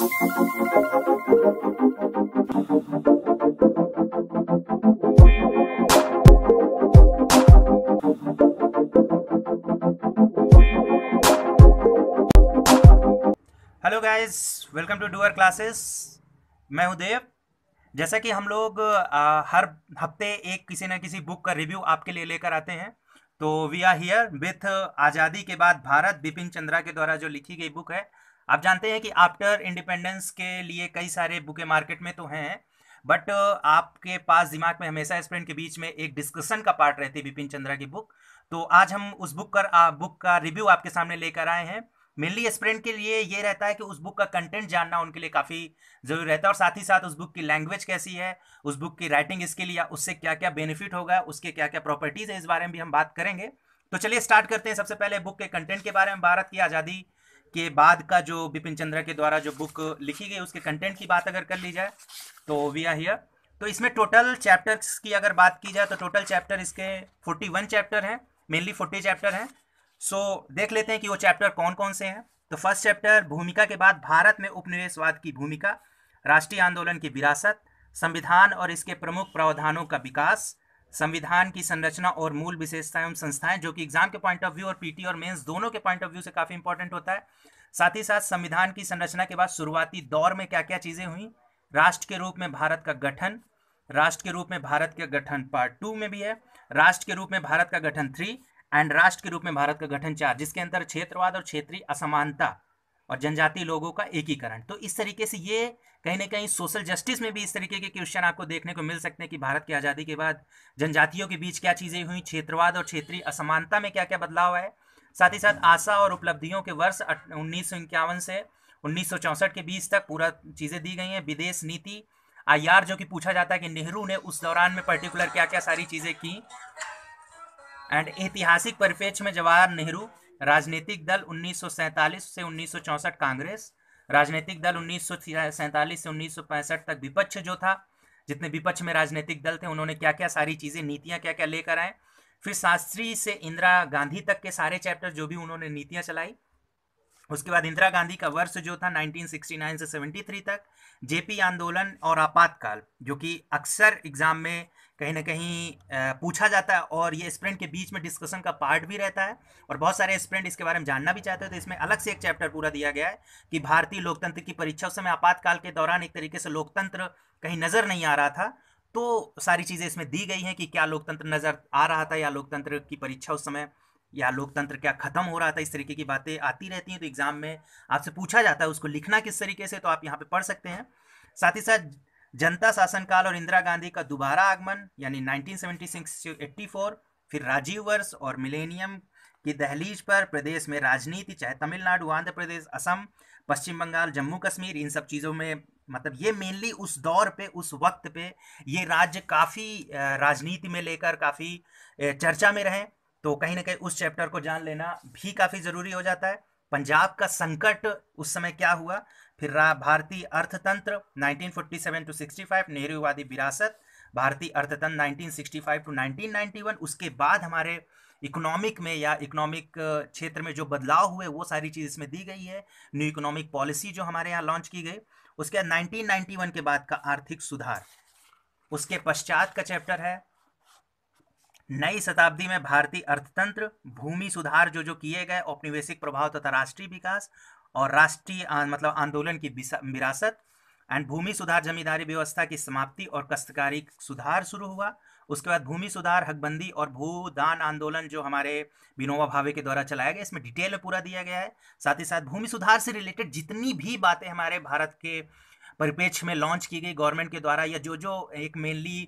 Hello guys welcome to डूअर classes मैं हूं देव जैसा कि हम लोग आ, हर हफ्ते एक किसी न किसी बुक का रिव्यू आपके लिए लेकर आते हैं तो वी आर हियर विथ आज़ादी के बाद भारत बिपिन चंद्रा के द्वारा जो लिखी गई बुक है आप जानते हैं कि आफ्टर इंडिपेंडेंस के लिए कई सारे बुके मार्केट में तो हैं बट uh, आपके पास दिमाग में हमेशा इस फ्रेंड के बीच में एक डिस्कशन का पार्ट रहती है बिपिन चंद्रा की बुक तो आज हम उस बुक uh, का बुक का रिव्यू आपके सामने लेकर आए हैं मेनली फ्रेंड के लिए ये रहता है कि उस बुक का कंटेंट जानना उनके लिए काफ़ी जरूरी रहता है और साथ ही साथ उस बुक की लैंग्वेज कैसी है उस बुक की राइटिंग इसके लिए उससे क्या क्या बेनिफिट होगा उसके क्या क्या प्रॉपर्टीज़ है इस बारे में भी हम बात करेंगे तो चलिए स्टार्ट करते हैं सबसे पहले बुक के कंटेंट के बारे में भारत की आज़ादी के बाद का जो बिपिन चंद्रा के द्वारा जो बुक लिखी गई उसके कंटेंट की बात अगर कर ली जाए तो वी आर हियर तो इसमें टोटल चैप्टर्स की अगर बात की जाए तो टोटल चैप्टर इसके फोर्टी वन चैप्टर हैं मेनली फोर्टी चैप्टर हैं सो so, देख लेते हैं कि वो चैप्टर कौन कौन से हैं तो फर्स्ट चैप्टर भूमिका के बाद भारत में उपनिवेशवाद की भूमिका राष्ट्रीय आंदोलन की विरासत संविधान और इसके प्रमुख प्रावधानों का विकास संविधान की संरचना और मूल विशेषता एवं संस्थाएं जो कि एग्जाम के पॉइंट ऑफ व्यू और पीटी और मेंस दोनों के पॉइंट ऑफ व्यू से काफी इंपॉर्टेंट होता है साथ ही साथ संविधान की संरचना के बाद शुरुआती दौर में क्या क्या चीजें हुई राष्ट्र के रूप में भारत का गठन राष्ट्र के रूप में भारत का गठन पार्ट टू में भी है राष्ट्र के रूप में भारत का गठन थ्री एंड राष्ट्र के रूप में भारत का गठन चार जिसके अंदर क्षेत्रवाद और क्षेत्रीय असमानता और जनजातीय लोगों का एकीकरण तो इस तरीके से ये कहीं ना कहीं सोशल जस्टिस में भी इस तरीके के क्वेश्चन आपको देखने को मिल सकते हैं कि भारत की आज़ादी के बाद जनजातियों के बीच क्या चीज़ें हुई क्षेत्रवाद और क्षेत्रीय असमानता में क्या क्या बदलाव है साथ ही साथ आशा और उपलब्धियों के वर्ष उन्नीस से उन्नीस के बीच तक पूरा चीज़ें दी गई हैं विदेश नीति आईआर जो कि पूछा जाता है कि नेहरू ने उस दौरान में पर्टिकुलर क्या क्या सारी चीज़ें की एंड ऐतिहासिक परिप्रेक्ष्य में जवाहर नेहरू राजनीतिक दल 1947 से 1964 कांग्रेस राजनीतिक दल 1947 से 1965 तक विपक्ष जो था जितने विपक्ष में राजनीतिक दल थे उन्होंने क्या क्या सारी चीज़ें नीतियाँ क्या क्या लेकर आए फिर शास्त्री से इंदिरा गांधी तक के सारे चैप्टर जो भी उन्होंने नीतियाँ चलाई उसके बाद इंदिरा गांधी का वर्ष जो था 1969 से 73 तक जेपी आंदोलन और आपातकाल जो कि अक्सर एग्जाम में कहीं ना कहीं पूछा जाता है और ये स्प्रिंट के बीच में डिस्कशन का पार्ट भी रहता है और बहुत सारे स्प्रिंट इसके बारे में जानना भी चाहते हैं तो इसमें अलग से एक चैप्टर पूरा दिया गया है कि भारतीय लोकतंत्र की परीक्षा उस समय आपातकाल के दौरान एक तरीके से लोकतंत्र कहीं नज़र नहीं आ रहा था तो सारी चीज़ें इसमें दी गई हैं कि क्या लोकतंत्र नज़र आ रहा था या लोकतंत्र की परीक्षा उस समय या लोकतंत्र क्या खत्म हो रहा था इस तरीके की बातें आती रहती हैं तो एग्ज़ाम में आपसे पूछा जाता है उसको लिखना किस तरीके से तो आप यहाँ पे पढ़ सकते हैं साथ ही साथ जनता शासनकाल और इंदिरा गांधी का दोबारा आगमन यानी 1976 84 फिर राजीव वर्ष और मिलेनियम की दहलीज पर प्रदेश में राजनीति चाहे तमिलनाडु आंध्र प्रदेश असम पश्चिम बंगाल जम्मू कश्मीर इन सब चीज़ों में मतलब ये मेनली उस दौर पे उस वक्त पे ये राज्य काफ़ी राजनीति में लेकर काफ़ी चर्चा में रहे तो कहीं ना कहीं उस चैप्टर को जान लेना भी काफ़ी ज़रूरी हो जाता है पंजाब का संकट उस समय क्या हुआ फिर रहा भारतीय अर्थतंत्र 1947 टू 65 नेहरूवादी विरासत भारतीय अर्थतंत्र 1965 टू वन उसके बाद हमारे इकोनॉमिक में या इकोनॉमिक क्षेत्र में जो बदलाव हुए वो सारी चीज़ इसमें दी गई है न्यू इकोनॉमिक पॉलिसी जो हमारे यहाँ लॉन्च की गई उसके बाद नाइनटीन के बाद का आर्थिक सुधार उसके पश्चात का चैप्टर है नई शताब्दी में भारतीय अर्थतंत्र भूमि सुधार जो जो किए गए औपनिवेशिक प्रभाव तथा राष्ट्रीय विकास और राष्ट्रीय मतलब आंदोलन की विरासत एंड भूमि सुधार जमींदारी व्यवस्था की समाप्ति और कष्टकारी सुधार शुरू हुआ उसके बाद भूमि सुधार हकबंदी और भूदान आंदोलन जो हमारे विनोबा भावे के द्वारा चलाया गया इसमें डिटेल में पूरा दिया गया है साथ ही साथ भूमि सुधार से रिलेटेड जितनी भी बातें हमारे भारत के परिपेक्ष में लॉन्च की गई गवर्नमेंट के द्वारा या जो जो एक मेनली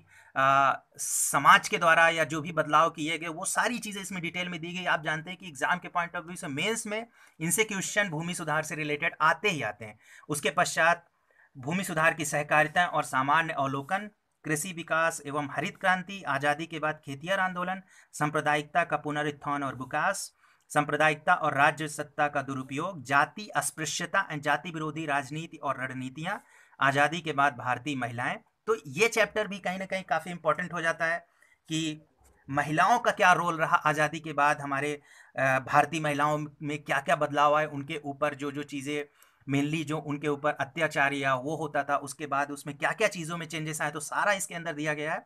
समाज के द्वारा या जो भी बदलाव किए गए वो सारी चीज़ें इसमें डिटेल में दी गई आप जानते हैं कि एग्जाम के पॉइंट ऑफ व्यू से मेंस में इनसे क्वेश्चन भूमि सुधार से रिलेटेड आते ही आते हैं उसके पश्चात भूमि सुधार की सहकारिता और सामान्य अवलोकन कृषि विकास एवं हरित क्रांति आज़ादी के बाद खेतियर आंदोलन सांप्रदायिकता का पुनरुत्थान और विकास सांप्रदायिकता और राज्य सत्ता का दुरुपयोग जाति अस्पृश्यता एंड जाति विरोधी राजनीति और रणनीतियाँ आज़ादी के बाद भारतीय महिलाएं तो ये चैप्टर भी कहीं ना कहीं काफ़ी इंपॉर्टेंट हो जाता है कि महिलाओं का क्या रोल रहा आज़ादी के बाद हमारे भारतीय महिलाओं में क्या क्या बदलाव आए उनके ऊपर जो जो चीज़ें मेनली जो उनके ऊपर अत्याचार या वो होता था उसके बाद उसमें क्या क्या चीज़ों में चेंजेस आए तो सारा इसके अंदर दिया गया है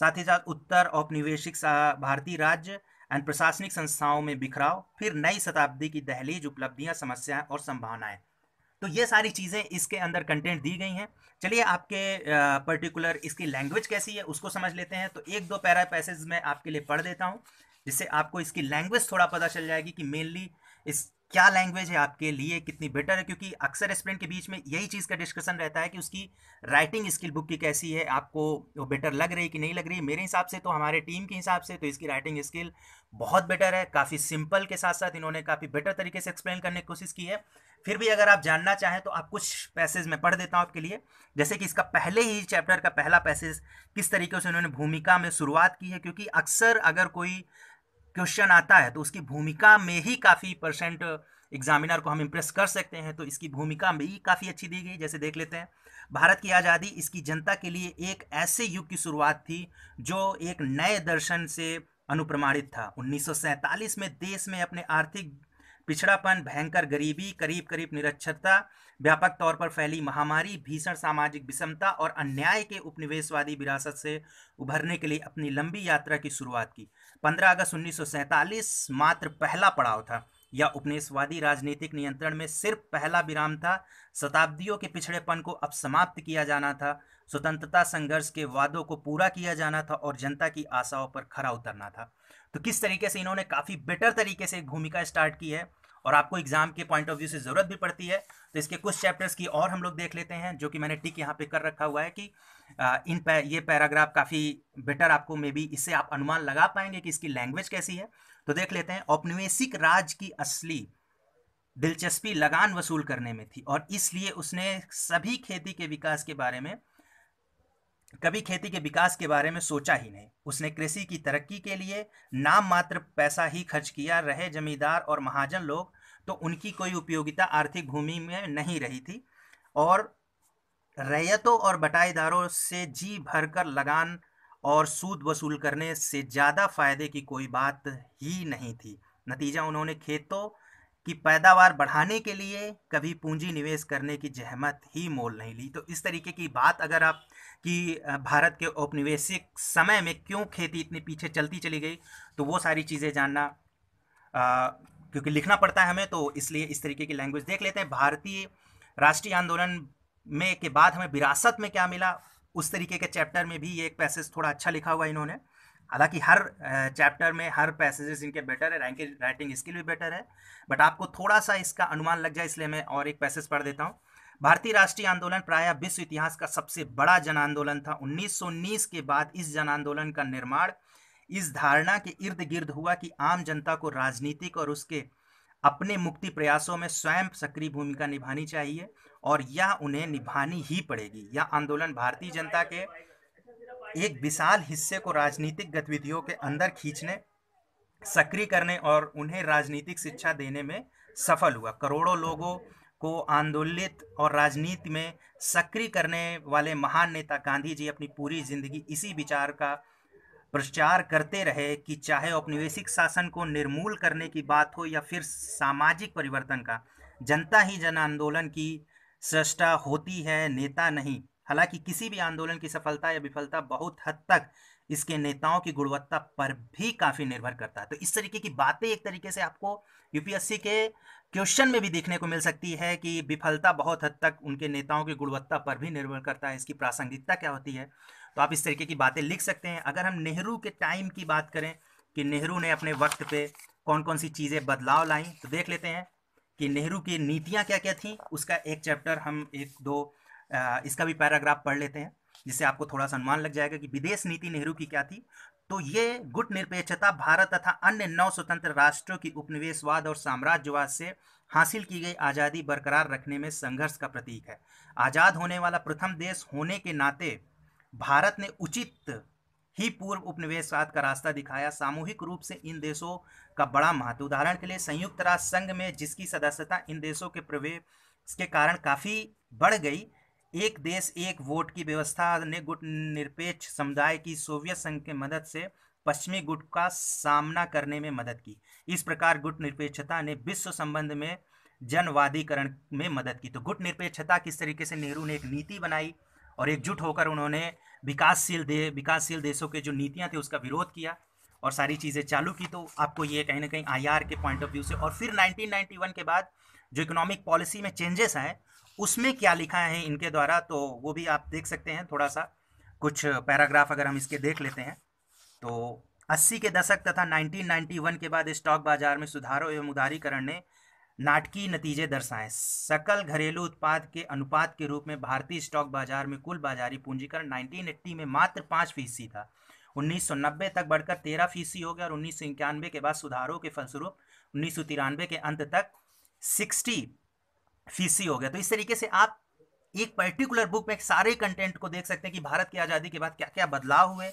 साथ ही साथ उत्तर औपनिवेशिक भारतीय राज्य एंड प्रशासनिक संस्थाओं में बिखराव फिर नई शताब्दी की दहलीज उपलब्धियां समस्याएं और संभावनाएं तो ये सारी चीज़ें इसके अंदर कंटेंट दी गई हैं चलिए आपके पर्टिकुलर इसकी लैंग्वेज कैसी है उसको समझ लेते हैं तो एक दो पैरा पैसेज मैं आपके लिए पढ़ देता हूँ जिससे आपको इसकी लैंग्वेज थोड़ा पता चल जाएगी कि मेनली इस क्या लैंग्वेज है आपके लिए कितनी बेटर है क्योंकि अक्सर स्टूडेंट के बीच में यही चीज़ का डिस्कशन रहता है कि उसकी राइटिंग स्किल बुक की कैसी है आपको वो बेटर लग रही कि नहीं लग रही मेरे हिसाब से तो हमारे टीम के हिसाब से तो इसकी राइटिंग स्किल बहुत बेटर है काफ़ी सिंपल के साथ साथ इन्होंने काफ़ी बेटर तरीके से एक्सप्लेन करने की कोशिश की है फिर भी अगर आप जानना चाहें तो आप कुछ पैसेज मैं पढ़ देता हूँ आपके लिए जैसे कि इसका पहले ही चैप्टर का पहला पैसेज किस तरीके से उन्होंने भूमिका में शुरुआत की है क्योंकि अक्सर अगर कोई क्वेश्चन आता है तो उसकी भूमिका में ही काफ़ी परसेंट एग्जामिनर को हम इम्प्रेस कर सकते हैं तो इसकी भूमिका में ही काफ़ी अच्छी दी गई जैसे देख लेते हैं भारत की आज़ादी इसकी जनता के लिए एक ऐसे युग की शुरुआत थी जो एक नए दर्शन से अनुप्रमाणित था उन्नीस में देश में अपने आर्थिक पिछड़ापन भयंकर गरीबी करीब करीब निरक्षरता व्यापक तौर पर फैली महामारी भीषण सामाजिक विषमता और अन्याय के उपनिवेशवादी विरासत से उभरने के लिए अपनी लंबी यात्रा की शुरुआत की पंद्रह अगस्त उन्नीस मात्र पहला पड़ाव था यह उपनिवेशवादी राजनीतिक नियंत्रण में सिर्फ पहला विराम था शताब्दियों के पिछड़ेपन को अब समाप्त किया जाना था स्वतंत्रता संघर्ष के वादों को पूरा किया जाना था और जनता की आशाओं पर खरा उतरना था तो किस तरीके से इन्होंने काफ़ी बेटर तरीके से भूमिका स्टार्ट की है और आपको एग्जाम के पॉइंट ऑफ व्यू से ज़रूरत भी पड़ती है तो इसके कुछ चैप्टर्स की और हम लोग देख लेते हैं जो कि मैंने टिक यहाँ पे कर रखा हुआ है कि इन पै, ये पैराग्राफ काफ़ी बेटर आपको मे बी इससे आप अनुमान लगा पाएंगे कि इसकी लैंग्वेज कैसी है तो देख लेते हैं औपनिवेशिक राज की असली दिलचस्पी लगान वसूल करने में थी और इसलिए उसने सभी खेती के विकास के बारे में कभी खेती के विकास के बारे में सोचा ही नहीं उसने कृषि की तरक्की के लिए नाम मात्र पैसा ही खर्च किया रहे जमींदार और महाजन लोग तो उनकी कोई उपयोगिता आर्थिक भूमि में नहीं रही थी और रैयतों और बटाईदारों से जी भरकर लगान और सूद वसूल करने से ज़्यादा फायदे की कोई बात ही नहीं थी नतीजा उन्होंने खेतों की पैदावार बढ़ाने के लिए कभी पूंजी निवेश करने की जहमत ही मोल नहीं ली तो इस तरीके की बात अगर आप कि भारत के औपनिवेशिक समय में क्यों खेती इतनी पीछे चलती चली गई तो वो सारी चीज़ें जानना आ, क्योंकि लिखना पड़ता है हमें तो इसलिए इस तरीके की लैंग्वेज देख लेते हैं भारतीय राष्ट्रीय आंदोलन में के बाद हमें विरासत में क्या मिला उस तरीके के चैप्टर में भी ये एक पैसेज थोड़ा अच्छा लिखा हुआ इन्होंने हालांकि हर चैप्टर में हर पैसेजेस इनके बेटर है रैंकिंग राइटिंग स्किल भी बेटर है बट आपको थोड़ा सा इसका अनुमान लग जाए इसलिए मैं और एक पैसेज पढ़ देता हूँ भारतीय राष्ट्रीय आंदोलन प्रायः विश्व इतिहास का सबसे बड़ा जन आंदोलन था 1919 के बाद इस जन आंदोलन का निर्माण इस धारणा के इर्द गिर्द हुआ कि आम जनता को राजनीतिक और उसके अपने मुक्ति प्रयासों में स्वयं सक्रिय भूमिका निभानी चाहिए और यह उन्हें निभानी ही पड़ेगी यह आंदोलन भारतीय जनता के एक विशाल हिस्से को राजनीतिक गतिविधियों के अंदर खींचने सक्रिय करने और उन्हें राजनीतिक शिक्षा देने में सफल हुआ करोड़ों लोगों को आंदोलित और राजनीति में सक्रिय करने वाले महान नेता गांधी जी अपनी पूरी जिंदगी इसी विचार का प्रचार करते रहे कि चाहे औपनिवेशिक शासन को निर्मूल करने की बात हो या फिर सामाजिक परिवर्तन का जनता ही जन आंदोलन की सृष्टा होती है नेता नहीं हालांकि किसी भी आंदोलन की सफलता या विफलता बहुत हद तक इसके नेताओं की गुणवत्ता पर भी काफ़ी निर्भर करता है तो इस तरीके की बातें एक तरीके से आपको यूपीएससी के क्वेश्चन में भी देखने को मिल सकती है कि विफलता बहुत हद तक उनके नेताओं की गुणवत्ता पर भी निर्भर करता है इसकी प्रासंगिकता क्या होती है तो आप इस तरीके की बातें लिख सकते हैं अगर हम नेहरू के टाइम की बात करें कि नेहरू ने अपने वक्त पे कौन कौन सी चीज़ें बदलाव लाई तो देख लेते हैं कि नेहरू की नीतियाँ क्या क्या थीं उसका एक चैप्टर हम एक दो इसका भी पैराग्राफ पढ़ लेते हैं जिससे आपको थोड़ा सा अनुमान लग जाएगा कि विदेश नीति नेहरू की क्या थी तो ये गुट निरपेक्षता भारत तथा अन्य नौ स्वतंत्र राष्ट्रों की उपनिवेशवाद और साम्राज्यवाद से हासिल की गई आज़ादी बरकरार रखने में संघर्ष का प्रतीक है आज़ाद होने वाला प्रथम देश होने के नाते भारत ने उचित ही पूर्व उपनिवेशवाद का रास्ता दिखाया सामूहिक रूप से इन देशों का बड़ा महत्व उदाहरण के लिए संयुक्त राष्ट्र संघ में जिसकी सदस्यता इन देशों के प्रवेश के कारण काफ़ी बढ़ गई एक देश एक वोट की व्यवस्था ने गुट निरपेक्ष समुदाय की सोवियत संघ के मदद से पश्चिमी गुट का सामना करने में मदद की इस प्रकार गुट निरपेक्षता ने विश्व संबंध में जनवादीकरण में मदद की तो गुट निरपेक्षता किस तरीके से नेहरू ने एक नीति बनाई और एकजुट होकर उन्होंने विकासशील दे विकासशील देशों के जो नीतियाँ थी उसका विरोध किया और सारी चीज़ें चालू की तो आपको ये कहीं ना कहीं आई के पॉइंट ऑफ व्यू से और फिर 1991 के बाद जो इकोनॉमिक पॉलिसी में चेंजेस आए उसमें क्या लिखा है इनके द्वारा तो वो भी आप देख सकते हैं थोड़ा सा कुछ पैराग्राफ अगर हम इसके देख लेते हैं तो 80 के दशक तथा 1991 के बाद स्टॉक बाजार में सुधारों एवं उदारीकरण ने नाटकीय नतीजे दर्शाए सकल घरेलू उत्पाद के अनुपात के रूप में भारतीय स्टॉक बाजार में कुल बाजारी पूंजीकरण 1980 में मात्र पाँच फीसदी था 1990 तक बढ़कर तेरह फीसदी हो गया और उन्नीस के बाद सुधारों के फलस्वरूप उन्नीस के अंत तक सिक्सटी फीसी हो गया तो इस तरीके से आप एक पर्टिकुलर बुक में सारे कंटेंट को देख सकते हैं कि भारत की आज़ादी के बाद क्या क्या बदलाव हुए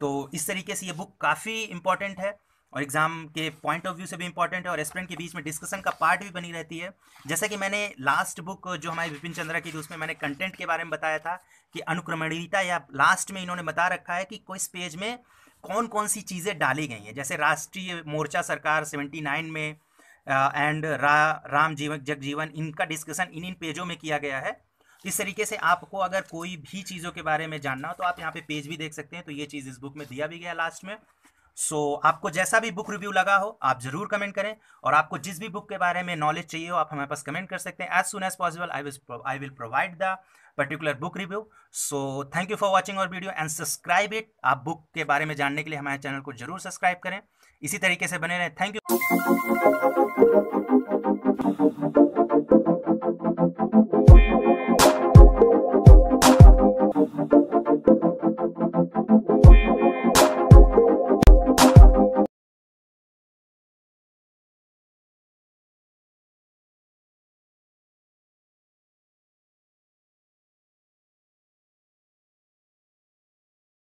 तो इस तरीके से ये बुक काफ़ी इंपॉर्टेंट है और एग्ज़ाम के पॉइंट ऑफ व्यू से भी इंपॉर्टेंट है और रेस्टोरेंट के बीच में डिस्कशन का पार्ट भी बनी रहती है जैसा कि मैंने लास्ट बुक जो हमारे विपिन चंद्रा की थी उसमें मैंने कंटेंट के बारे में बताया था कि अनुक्रमणीयता या लास्ट में इन्होंने बता रखा है कि किस पेज में कौन कौन सी चीज़ें डाली गई हैं जैसे राष्ट्रीय मोर्चा सरकार सेवेंटी में एंड रा, राम जीवन जगजीवन इनका डिस्कशन इन इन पेजों में किया गया है इस तरीके से आपको अगर कोई भी चीज़ों के बारे में जानना हो तो आप यहाँ पे पेज भी देख सकते हैं तो ये चीज़ इस बुक में दिया भी गया लास्ट में सो so, आपको जैसा भी बुक रिव्यू लगा हो आप जरूर कमेंट करें और आपको जिस भी बुक के बारे में नॉलेज चाहिए हो आप हमारे पास कमेंट कर सकते हैं as soon as possible I will I will provide the particular book review so thank you for watching our video and subscribe it आप बुक के बारे में जानने के लिए हमारे चैनल को जरूर सब्सक्राइब करें इसी तरीके से बने रहें थैंक यू Thank you.